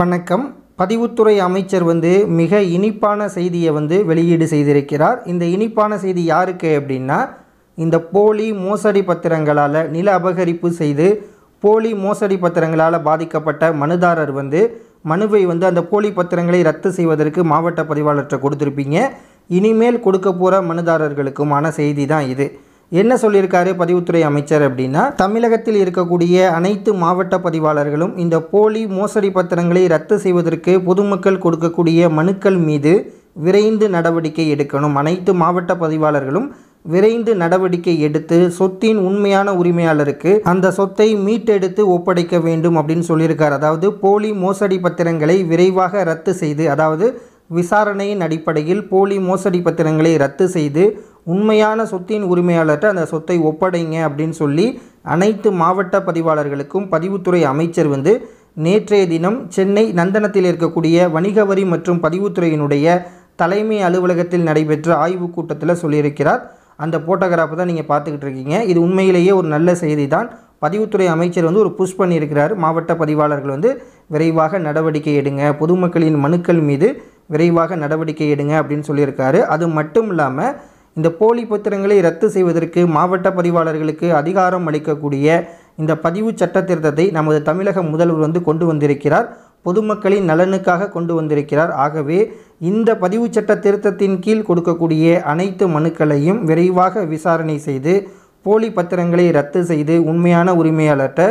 வணக்கம் பதிவுத்துறை அமைச்சர் வந்து மிக இனிப்பான செய்தியை வந்து வெளியீடு செய்திருக்கிறார் இந்த இனிப்பான செய்தி யாருக்கு அப்படின்னா இந்த போலி மோசடி பத்திரங்களால் நில அபகரிப்பு செய்து போலி மோசடி பத்திரங்களால் பாதிக்கப்பட்ட மனுதாரர் வந்து மனுவை வந்து அந்த போலி பத்திரங்களை ரத்து செய்வதற்கு மாவட்ட பதிவாளர்கிட்ட கொடுத்துருப்பீங்க இனிமேல் கொடுக்க போகிற மனுதாரர்களுக்குமான செய்தி தான் இது என்ன சொல்லியிருக்காரு பதிவுத்துறை அமைச்சர் அப்படின்னா தமிழகத்தில் இருக்கக்கூடிய அனைத்து மாவட்ட பதிவாளர்களும் இந்த போலி மோசடி பத்திரங்களை ரத்து செய்வதற்கு பொதுமக்கள் கொடுக்கக்கூடிய மனுக்கள் மீது விரைந்து நடவடிக்கை எடுக்கணும் அனைத்து மாவட்ட பதிவாளர்களும் விரைந்து நடவடிக்கை எடுத்து சொத்தின் உண்மையான உரிமையாளருக்கு அந்த சொத்தை மீட்டெடுத்து ஒப்படைக்க வேண்டும் அப்படின்னு சொல்லியிருக்கார் அதாவது போலி மோசடி பத்திரங்களை விரைவாக ரத்து செய்து அதாவது விசாரணையின் அடிப்படையில் போலி மோசடி பத்திரங்களை ரத்து செய்து உண்மையான சொத்தின் உரிமையாளர்கிட்ட அந்த சொத்தை ஒப்படைங்க அப்படின்னு சொல்லி அனைத்து மாவட்ட பதிவாளர்களுக்கும் பதிவுத்துறை அமைச்சர் வந்து நேற்றைய தினம் சென்னை நந்தனத்தில் இருக்கக்கூடிய வணிக வரி மற்றும் பதிவுத்துறையினுடைய தலைமை அலுவலகத்தில் நடைபெற்ற ஆய்வுக் கூட்டத்தில் சொல்லியிருக்கிறார் அந்த போட்டோகிராஃபை தான் நீங்கள் பார்த்துக்கிட்டு இருக்கீங்க இது உண்மையிலேயே ஒரு நல்ல செய்தி தான் பதிவுத்துறை அமைச்சர் வந்து ஒரு புஷ் பண்ணியிருக்கிறார் மாவட்ட பதிவாளர்கள் வந்து விரைவாக நடவடிக்கை எடுங்க பொதுமக்களின் மனுக்கள் மீது விரைவாக நடவடிக்கை எடுங்க அப்படின்னு சொல்லியிருக்காரு அது மட்டும் இல்லாமல் இந்த போலி பத்திரங்களை ரத்து செய்வதற்கு மாவட்ட பதிவாளர்களுக்கு அதிகாரம் அளிக்கக்கூடிய இந்த பதிவு சட்ட திருத்தத்தை நமது தமிழக முதல்வர் வந்து கொண்டு வந்திருக்கிறார் பொதுமக்களின் நலனுக்காக கொண்டு வந்திருக்கிறார் ஆகவே இந்த பதிவு சட்ட திருத்தத்தின் கீழ் கொடுக்கக்கூடிய அனைத்து மனுக்களையும் விரைவாக விசாரணை செய்து போலி பத்திரங்களை ரத்து செய்து உண்மையான உரிமையாளர்கிட்ட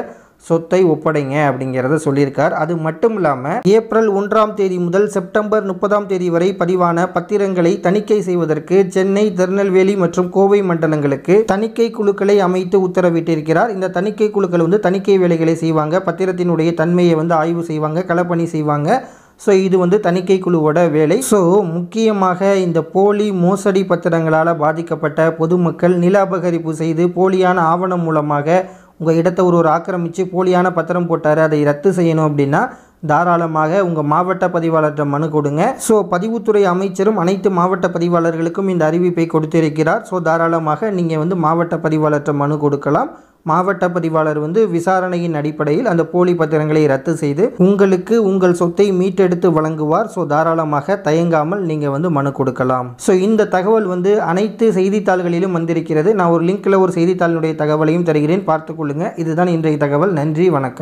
சொத்தை ஒப்படைங்க அப்படிங்கிறத சொல்லியிருக்கார் அது மட்டும் இல்லாமல் ஏப்ரல் ஒன்றாம் தேதி முதல் செப்டம்பர் முப்பதாம் தேதி வரை பதிவான பத்திரங்களை தணிக்கை செய்வதற்கு சென்னை திருநெல்வேலி மற்றும் கோவை மண்டலங்களுக்கு தணிக்கை குழுக்களை அமைத்து உத்தரவிட்டிருக்கிறார் இந்த தணிக்கை குழுக்கள் வந்து தணிக்கை வேலைகளை செய்வாங்க பத்திரத்தினுடைய தன்மையை வந்து ஆய்வு செய்வாங்க களப்பணி செய்வாங்க ஸோ இது வந்து தணிக்கை குழுவோட வேலை ஸோ முக்கியமாக இந்த போலி மோசடி பத்திரங்களால் பாதிக்கப்பட்ட பொதுமக்கள் நில அபகரிப்பு செய்து போலியான ஆவணம் மூலமாக உங்கள் இடத்தை ஒரு ஒரு ஆக்கிரமித்து போலியான பத்திரம் போட்டார் அதை ரத்து செய்யணும் அப்படின்னா தாராளமாக உங்கள் மாவட்ட பதிவாளர்கிட்ட மனு கொடுங்க ஸோ பதிவுத்துறை அமைச்சரும் அனைத்து மாவட்ட பதிவாளர்களுக்கும் இந்த அறிவிப்பை கொடுத்திருக்கிறார் ஸோ தாராளமாக நீங்கள் வந்து மாவட்ட பதிவாளர்கிட்ட மனு கொடுக்கலாம் மாவட்ட பதிவாளர் வந்து விசாரணையின் அடிப்படையில் அந்த போலி பத்திரங்களை ரத்து செய்து உங்களுக்கு உங்கள் சொத்தை மீட்டெடுத்து வழங்குவார் ஸோ தாராளமாக தயங்காமல் நீங்கள் வந்து மனு கொடுக்கலாம் ஸோ இந்த தகவல் வந்து அனைத்து செய்தித்தாள்களிலும் வந்திருக்கிறது நான் ஒரு லிங்க்கில் ஒரு செய்தித்தாளினுடைய தகவலையும் தருகிறேன் பார்த்துக்கொள்ளுங்கள் இதுதான் இன்றைய தகவல் நன்றி வணக்கம்